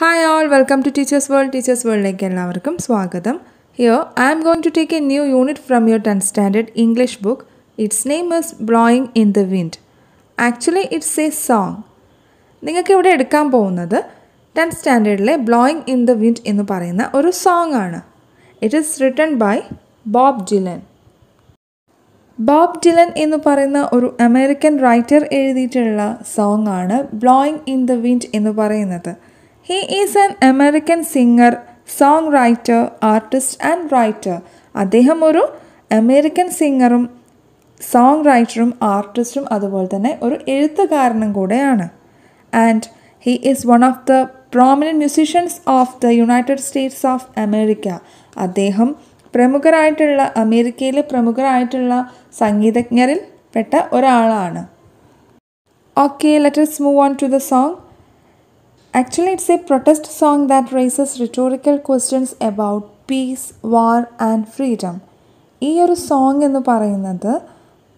Hi all welcome to teachers world teachers വേൾഡിലേക്ക് എല്ലാവർക്കും സ്വാഗതം ഹിയോ I am going to take A new unit from your tenth standard English book it's name is blowing in the wind actually it's A song നിങ്ങൾക്ക് ഇവിടെ എടുക്കാൻ പോകുന്നത് tenth സ്റ്റാൻഡേർഡിലെ blowing in the wind എന്ന് പറയുന്ന ഒരു സോങ് ആണ് it is written by Bob ജിലൻ Bob ജിലൻ എന്ന് പറയുന്ന ഒരു അമേരിക്കൻ റൈറ്റർ എഴുതിയിട്ടുള്ള സോങ് ആണ് ബ്ലോയിങ് ഇൻ ദ വിൻഡ് എന്ന് പറയുന്നത് he is an American singer song writer artist and writer അദ്ദേഹം ഒരു അമേരിക്കൻ സിംഗറും സോങ് റൈറ്ററും ആർട്ടിസ്റ്റും അതുപോലെ തന്നെ ഒരു എഴുത്തുകാരനും കൂടെയാണ് and he is one of the prominent musicians of the United States of America അദ്ദേഹം പ്രമുഖരായിട്ടുള്ള അമേരിക്കയിലെ പ്രമുഖരായിട്ടുള്ള സംഗീതജ്ഞരിൽ പെട്ട ഒരാളാണ് okay let's move on to the song actually it's A protest song that races റിറ്റോറിക്കൽ questions about piece war and freedom ഈ ഒരു song എന്ന് പറയുന്നത്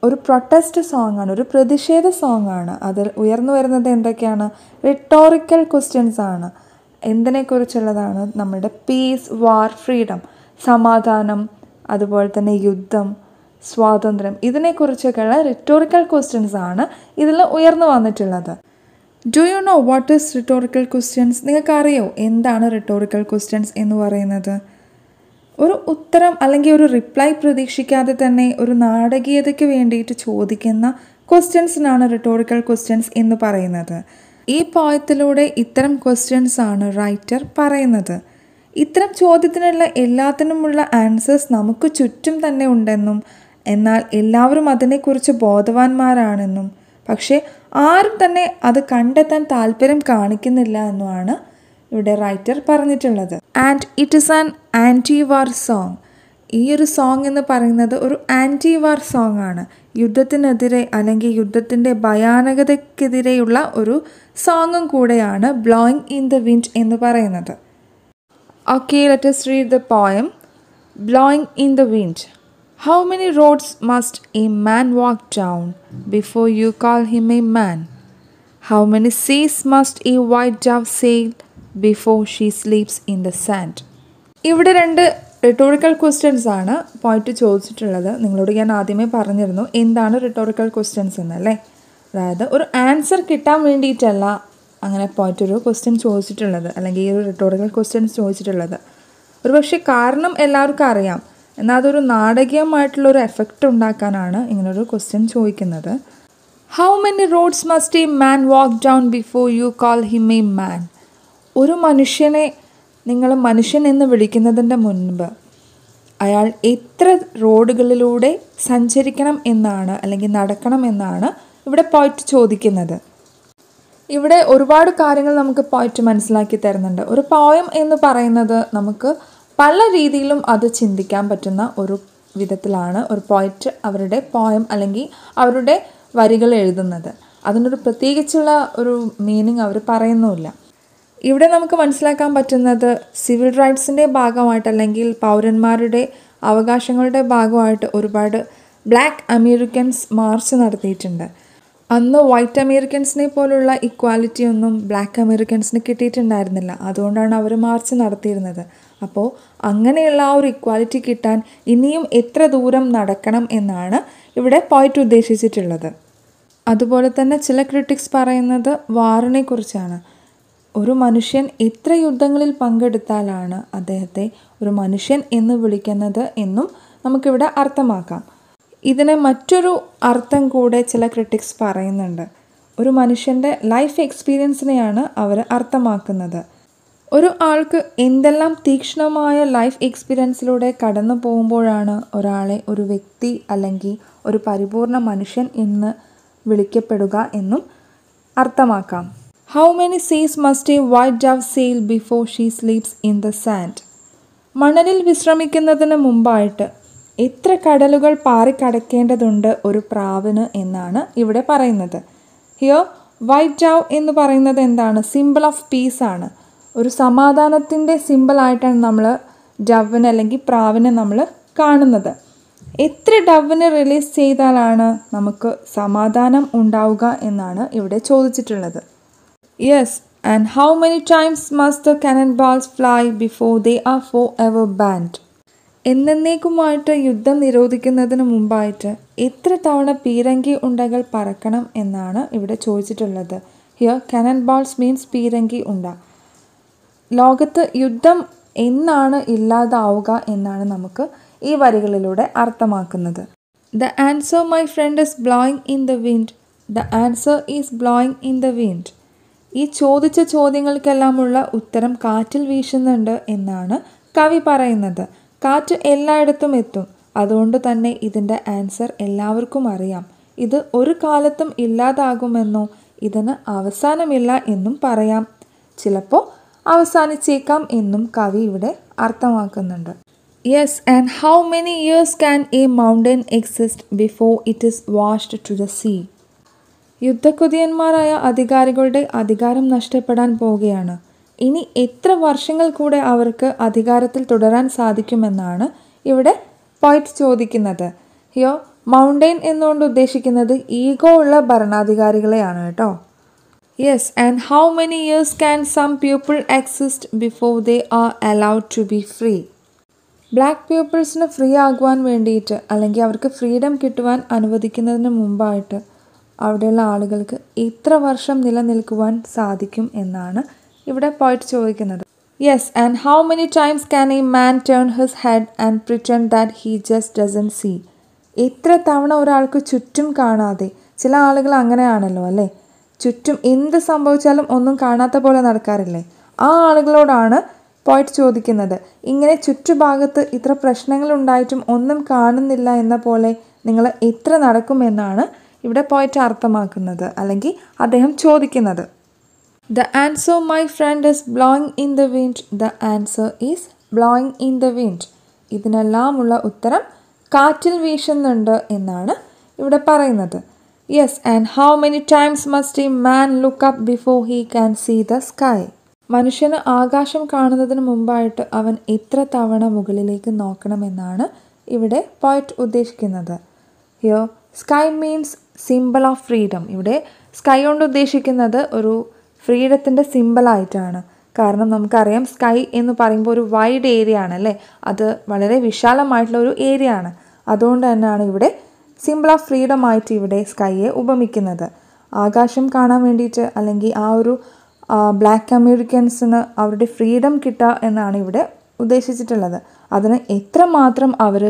ഒരു protest song ആണ് ഒരു പ്രതിഷേധ സോങ് ആണ് അതിൽ ഉയർന്നു വരുന്നത് എന്തൊക്കെയാണ് റിട്ടോറിക്കൽ ക്വസ്റ്റ്യൻസ് ആണ് എന്തിനെക്കുറിച്ചുള്ളതാണ് നമ്മുടെ പീസ് വാർ ഫ്രീഡം സമാധാനം അതുപോലെ തന്നെ യുദ്ധം സ്വാതന്ത്ര്യം ഇതിനെക്കുറിച്ചൊക്കെയുള്ള റിറ്റോറിക്കൽ ക്വസ്റ്റ്യൻസ് ആണ് ഇതിൽ ഉയർന്നു വന്നിട്ടുള്ളത് do you know what is rhetorical questions നിങ്ങൾക്കറിയോ എന്താണ് റിട്ടോറിക്കൽ ക്വസ്റ്റ്യൻസ് എന്ന് പറയുന്നത് ഒരു ഉത്തരം അല്ലെങ്കിൽ ഒരു റിപ്ലൈ പ്രതീക്ഷിക്കാതെ തന്നെ ഒരു നാടകീയതയ്ക്ക് വേണ്ടിയിട്ട് ചോദിക്കുന്ന ക്വസ്റ്റ്യൻസിനാണ് റിട്ടോറിക്കൽ ക്വസ്റ്റ്യൻസ് എന്ന് പറയുന്നത് ഈ പോയത്തിലൂടെ ഇത്തരം ക്വസ്റ്റ്യൻസ് ആണ് റൈറ്റർ പറയുന്നത് ഇത്തരം ചോദ്യത്തിനുള്ള എല്ലാത്തിനുമുള്ള ആൻസേഴ്സ് നമുക്ക് ചുറ്റും തന്നെ ഉണ്ടെന്നും എന്നാൽ എല്ലാവരും അതിനെക്കുറിച്ച് ബോധവാന്മാരാണെന്നും പക്ഷേ ആരും തന്നെ അത് കണ്ടെത്താൻ താല്പര്യം കാണിക്കുന്നില്ല എന്നുമാണ് ഇവിടെ റൈറ്റർ പറഞ്ഞിട്ടുള്ളത് and it is an anti war song ഈ ഒരു സോങ് എന്ന് പറയുന്നത് ഒരു ആൻറ്റി വാർ സോങ് ആണ് യുദ്ധത്തിനെതിരെ അല്ലെങ്കിൽ യുദ്ധത്തിൻ്റെ ഭയാനകതയ്ക്കെതിരെയുള്ള ഒരു സോങ്ങും കൂടെയാണ് ബ്ലോയിങ് ഇൻ ദ വിൻഡ് എന്ന് പറയുന്നത് okay let's read the poem blowing in the wind How many roads must a man walk down before you call him a man? How many seas must a white dove sail before she sleeps in the sand ഇവിടെ രണ്ട് rhetorical questions ആണ് പോയിട്ട് ചോദിച്ചിട്ടുള്ളത് നിങ്ങളോട് ഞാൻ ആദ്യമേ പറഞ്ഞിരുന്നു എന്താണ് റിട്ടോറിക്കൽ ക്വസ്റ്റ്യൻസ് എന്നല്ലേ അതായത് ഒരു ആൻസർ കിട്ടാൻ വേണ്ടിയിട്ടല്ല അങ്ങനെ പോയിട്ട് ഒരു ക്വസ്റ്റ്യൻ ചോദിച്ചിട്ടുള്ളത് അല്ലെങ്കിൽ ഈ ഒരു റിട്ടോറിക്കൽ ക്വസ്റ്റ്യൻസ് ചോദിച്ചിട്ടുള്ളത് ഒരു പക്ഷേ കാരണം എല്ലാവർക്കും അറിയാം എന്നാൽ അതൊരു നാടകീയമായിട്ടുള്ളൊരു എഫക്റ്റ് ഉണ്ടാക്കാനാണ് ഇങ്ങനൊരു ക്വസ്റ്റ്യൻ ചോദിക്കുന്നത് ഹൗ മെനി റോഡ്സ് മസ്റ്റ് ഈ മാൻ വാക്ക് down before you call him a man ഒരു മനുഷ്യനെ നിങ്ങൾ മനുഷ്യൻ എന്ന് വിളിക്കുന്നതിൻ്റെ മുൻപ് അയാൾ എത്ര റോഡുകളിലൂടെ സഞ്ചരിക്കണം എന്നാണ് അല്ലെങ്കിൽ നടക്കണം എന്നാണ് ഇവിടെ പോയിട്ട് ചോദിക്കുന്നത് ഇവിടെ ഒരുപാട് കാര്യങ്ങൾ നമുക്ക് പോയിട്ട് മനസ്സിലാക്കി തരുന്നുണ്ട് ഒരു പോയം എന്ന് പറയുന്നത് നമുക്ക് പല രീതിയിലും അത് ചിന്തിക്കാൻ പറ്റുന്ന ഒരു വിധത്തിലാണ് ഒരു പോയിറ്റ് അവരുടെ പോയം അല്ലെങ്കിൽ അവരുടെ വരികൾ എഴുതുന്നത് അതിനൊരു പ്രത്യേകിച്ചുള്ള ഒരു മീനിങ് അവർ പറയുന്നുമില്ല ഇവിടെ നമുക്ക് മനസ്സിലാക്കാൻ പറ്റുന്നത് സിവിൽ റൈറ്റ്സിൻ്റെ ഭാഗമായിട്ട് അല്ലെങ്കിൽ പൗരന്മാരുടെ അവകാശങ്ങളുടെ ഭാഗമായിട്ട് ഒരുപാട് ബ്ലാക്ക് അമേരിക്കൻസ് മാർച്ച് നടത്തിയിട്ടുണ്ട് അന്ന് വൈറ്റ് അമേരിക്കൻസിനെ പോലുള്ള ഇക്വാലിറ്റി ഒന്നും ബ്ലാക്ക് അമേരിക്കൻസിന് കിട്ടിയിട്ടുണ്ടായിരുന്നില്ല അതുകൊണ്ടാണ് അവർ മാർച്ച് നടത്തിയിരുന്നത് അപ്പോൾ അങ്ങനെയുള്ള ആ ഒരു ഇക്വാലിറ്റി കിട്ടാൻ ഇനിയും എത്ര ദൂരം നടക്കണം എന്നാണ് ഇവിടെ പോയിട്ട് ഉദ്ദേശിച്ചിട്ടുള്ളത് അതുപോലെ തന്നെ ചില ക്രിട്ടിക്സ് പറയുന്നത് വാറിനെക്കുറിച്ചാണ് ഒരു മനുഷ്യൻ എത്ര യുദ്ധങ്ങളിൽ പങ്കെടുത്താലാണ് അദ്ദേഹത്തെ ഒരു മനുഷ്യൻ എന്ന് വിളിക്കുന്നത് എന്നും നമുക്കിവിടെ അർത്ഥമാക്കാം ഇതിനെ മറ്റൊരു അർത്ഥം കൂടെ ചില ക്രിട്ടിക്സ് പറയുന്നുണ്ട് ഒരു മനുഷ്യൻ്റെ ലൈഫ് എക്സ്പീരിയൻസിനെയാണ് അവർ അർത്ഥമാക്കുന്നത് ഒരു ആൾക്ക് എന്തെല്ലാം തീക്ഷ്ണമായ ലൈഫ് എക്സ്പീരിയൻസിലൂടെ കടന്നു പോകുമ്പോഴാണ് ഒരാളെ ഒരു വ്യക്തി അല്ലെങ്കിൽ ഒരു പരിപൂർണ മനുഷ്യൻ എന്ന് വിളിക്കപ്പെടുക എന്നും അർത്ഥമാക്കാം ഹൗ മെനി സീസ് must A white Dove sale before she sleeps in the sand മണലിൽ വിശ്രമിക്കുന്നതിന് മുമ്പായിട്ട് എത്ര കടലുകൾ പാറിക്കടക്കേണ്ടതുണ്ട് ഒരു പ്രാവിന് എന്നാണ് ഇവിടെ പറയുന്നത് ഹിയർ വൈറ്റ് ഡവ് എന്ന് പറയുന്നത് എന്താണ് സിമ്പിൾ ഓഫ് പീസാണ് ആണ് ഒരു സമാധാനത്തിൻ്റെ സിമ്പിളായിട്ടാണ് നമ്മൾ ഡവിനെ അല്ലെങ്കിൽ പ്രാവിനെ നമ്മൾ കാണുന്നത് എത്ര ഡവിനെ റിലീസ് ചെയ്താലാണ് നമുക്ക് സമാധാനം ഉണ്ടാവുക എന്നാണ് ഇവിടെ ചോദിച്ചിട്ടുള്ളത് yes and how many times must the കനൻ balls fly before they are for ever band എന്നേക്കുമായിട്ട് യുദ്ധം നിരോധിക്കുന്നതിന് മുമ്പായിട്ട് എത്ര തവണ പീരങ്കി ഉണ്ടകൾ പറക്കണം എന്നാണ് ഇവിടെ ചോദിച്ചിട്ടുള്ളത് ഹിയർ കനൻ ബാൾസ് മീൻസ് പീരങ്കി ഉണ്ട ലോകത്ത് യുദ്ധം എന്നാണ് ഇല്ലാതാവുക എന്നാണ് നമുക്ക് ഈ വരികളിലൂടെ അർത്ഥമാക്കുന്നത് the answer my friend is blowing in the wind the answer is blowing in the wind ഈ ചോദിച്ച ചോദ്യങ്ങൾക്കെല്ലാമുള്ള ഉത്തരം കാറ്റിൽ വീശുന്നുണ്ട് എന്നാണ് കവി പറയുന്നത് കാറ്റ് എല്ലായിടത്തും എത്തും അതുകൊണ്ട് തന്നെ ഇതിൻ്റെ ആൻസർ എല്ലാവർക്കും അറിയാം ഇത് ഒരു കാലത്തും ഇല്ലാതാകുമെന്നോ ഇതിന് അവസാനമില്ല എന്നും പറയാം ചിലപ്പോൾ അവസാനിച്ചേക്കാം എന്നും കവി ഇവിടെ അർത്ഥമാക്കുന്നുണ്ട് yes and how many years can A mountain exist before it is washed to the sea യുദ്ധക്കുതിയന്മാരായ അധികാരികളുടെ അധികാരം നഷ്ടപ്പെടാൻ പോവുകയാണ് ഇനി എത്ര വർഷങ്ങൾ കൂടെ അവർക്ക് അധികാരത്തിൽ തുടരാൻ സാധിക്കുമെന്നാണ് ഇവിടെ പോയിറ്റ് ചോദിക്കുന്നത് യോ മൗണ്ടൈൻ എന്നുകൊണ്ട് ഉദ്ദേശിക്കുന്നത് ഈഗോ ഉള്ള ഭരണാധികാരികളെയാണ് കേട്ടോ yes and how many years can some people exist before they are allowed to B free black പീപ്പിൾസിന് free ആകുവാൻ വേണ്ടിയിട്ട് അല്ലെങ്കിൽ അവർക്ക് ഫ്രീഡം കിട്ടുവാൻ അനുവദിക്കുന്നതിന് മുമ്പായിട്ട് അവിടെയുള്ള ആളുകൾക്ക് ഇത്ര വർഷം നിലനിൽക്കുവാൻ സാധിക്കും എന്നാണ് ഇവിടെ പോയിട്ട് ചോദിക്കുന്നത് yes and how many times can a man turn his head and പ്രിറ്റൺ that he just dozen see എത്ര തവണ ഒരാൾക്ക് ചുറ്റും കാണാതെ ചില ആളുകൾ അങ്ങനെയാണല്ലോ അല്ലേ ചുറ്റും എന്ത് സംഭവിച്ചാലും ഒന്നും കാണാത്ത പോലെ നടക്കാറില്ലേ ആ ആളുകളോടാണ് പോയിട്ട് ചോദിക്കുന്നത് ഇങ്ങനെ ചുറ്റുഭാഗത്ത് ഇത്ര പ്രശ്നങ്ങൾ ഉണ്ടായിട്ടും ഒന്നും കാണുന്നില്ല എന്ന പോലെ നിങ്ങൾ എത്ര നടക്കുമെന്നാണ് ഇവിടെ പോയിട്ട് അർത്ഥമാക്കുന്നത് അല്ലെങ്കിൽ അദ്ദേഹം ചോദിക്കുന്നത് the answer my friend is blowing in the wind the answer is blowing in the wind ഇതിനെല്ലാമുള്ള ഉത്തരം കാറ്റിൽ വീശുന്നുണ്ട് എന്നാണ് ഇവിടെ പറയുന്നത് yes and how many times must a man look up before he can see the sky മനുഷ്യന് ആകാശം കാണുന്നതിന് മുമ്പായിട്ട് അവൻ എത്ര തവണ മുകളിലേക്ക് നോക്കണമെന്നാണ് ഇവിടെ പോയിറ്റ് ഉദ്ദേശിക്കുന്നത് ഹിയോ sky means simple of freedom ഇവിടെ സ്കൈ കൊണ്ട് ഉദ്ദേശിക്കുന്നത് ഒരു ഫ്രീഡത്തിൻ്റെ സിമ്പിളായിട്ടാണ് കാരണം നമുക്കറിയാം സ്കൈ എന്ന് പറയുമ്പോൾ ഒരു വൈഡ് ഏരിയ ആണ് അല്ലേ അത് വളരെ വിശാലമായിട്ടുള്ള ഒരു ഏരിയ ആണ് അതുകൊണ്ട് തന്നെയാണ് ഇവിടെ സിമ്പിൾ ഓഫ് ഫ്രീഡം ആയിട്ട് ഇവിടെ സ്കൈയെ ഉപമിക്കുന്നത് ആകാശം കാണാൻ വേണ്ടിയിട്ട് അല്ലെങ്കിൽ ആ ഒരു ബ്ലാക്ക് അമേരിക്കൻസിന് അവരുടെ ഫ്രീഡം കിട്ടുക എന്നാണ് ഇവിടെ ഉദ്ദേശിച്ചിട്ടുള്ളത് അതിന് എത്രമാത്രം അവർ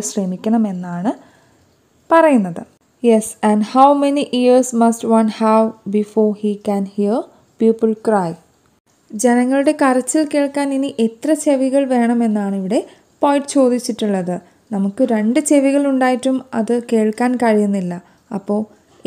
എന്നാണ് പറയുന്നത് yes and how many years must one have before he can hear people cry ജനങ്ങളുടെ കരച്ചിൽ കേൾക്കാൻ ഇനി എത്ര ചെവികൾ വേണമെന്നാണ് ഇവിടെ പോയിറ്റ് ചോദിച്ചിട്ടുള്ളത് നമുക്ക് രണ്ട് ചെവികൾ ഉണ്ടായിട്ടും അത് കേൾക്കാൻ കഴിയുന്നില്ല അപ്പോൾ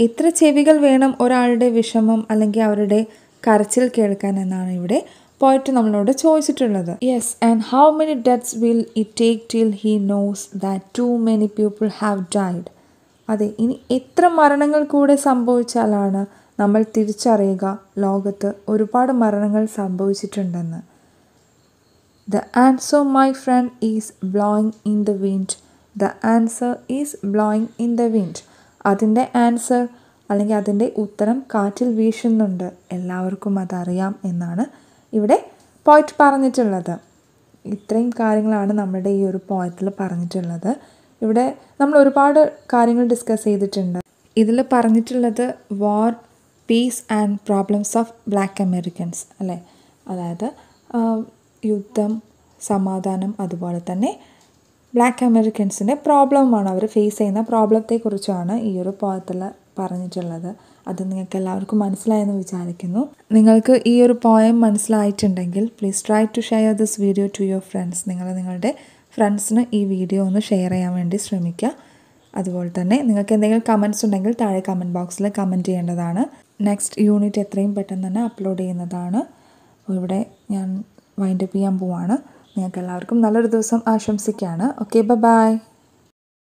എത്ര ചെവികൾ വേണം ഒരാളുടെ വിഷമം അല്ലെങ്കിൽ അവരുടെ കരച്ചിൽ കേൾക്കാൻ എന്നാണ് ഇവിടെ പോയിട്ട് നമ്മളോട് ചോദിച്ചിട്ടുള്ളത് yes and how many deaths will it take till he knows that too many people have died അതെ ഇനി എത്ര മരണങ്ങൾ കൂടെ സംഭവിച്ചാലാണ് നമ്മൾ തിരിച്ചറിയുക ലോകത്ത് ഒരുപാട് മരണങ്ങൾ സംഭവിച്ചിട്ടുണ്ടെന്ന് The answer, my friend, is blowing in the wind. The answer is blowing in the wind. അതിൻ്റെ ആൻസർ അല്ലെങ്കിൽ അതിൻ്റെ ഉത്തരം കാറ്റിൽ വീശുന്നുണ്ട് എല്ലാവർക്കും അതറിയാം എന്നാണ് ഇവിടെ പോയിറ്റ് പറഞ്ഞിട്ടുള്ളത് ഇത്രയും കാര്യങ്ങളാണ് നമ്മുടെ ഈ ഒരു പോയത്തിൽ പറഞ്ഞിട്ടുള്ളത് ഇവിടെ നമ്മൾ ഒരുപാട് കാര്യങ്ങൾ ഡിസ്കസ് ചെയ്തിട്ടുണ്ട് ഇതിൽ പറഞ്ഞിട്ടുള്ളത് war peace and problems of black Americans അല്ലേ അതായത് യുദ്ധം സമാധാനം അതുപോലെ തന്നെ ബ്ലാക്ക് അമേരിക്കൻസിൻ്റെ പ്രോബ്ലമാണ് അവർ ഫേസ് ചെയ്യുന്ന പ്രോബ്ലത്തെക്കുറിച്ചാണ് ഈ ഒരു പോയത്തിൽ പറഞ്ഞിട്ടുള്ളത് അത് നിങ്ങൾക്ക് എല്ലാവർക്കും മനസ്സിലായെന്ന് വിചാരിക്കുന്നു നിങ്ങൾക്ക് ഈ ഒരു പോയം മനസ്സിലായിട്ടുണ്ടെങ്കിൽ please try to share this video to your friends നിങ്ങൾ നിങ്ങളുടെ ഫ്രണ്ട്സിന് ഈ വീഡിയോ ഒന്ന് ഷെയർ ചെയ്യാൻ വേണ്ടി ശ്രമിക്കുക അതുപോലെ തന്നെ നിങ്ങൾക്ക് എന്തെങ്കിലും കമൻസ് ഉണ്ടെങ്കിൽ താഴെ കമൻറ്റ് ബോക്സിൽ കമൻറ്റ് ചെയ്യേണ്ടതാണ് നെക്സ്റ്റ് യൂണിറ്റ് എത്രയും പെട്ടെന്ന് തന്നെ അപ്ലോഡ് ചെയ്യുന്നതാണ് ഇവിടെ ഞാൻ വൈൻഡപ്പ് ചെയ്യാൻ പോവാണ് നിങ്ങൾക്ക് എല്ലാവർക്കും നല്ലൊരു ദിവസം ആശംസിക്കുകയാണ് ഓക്കെ ബൈ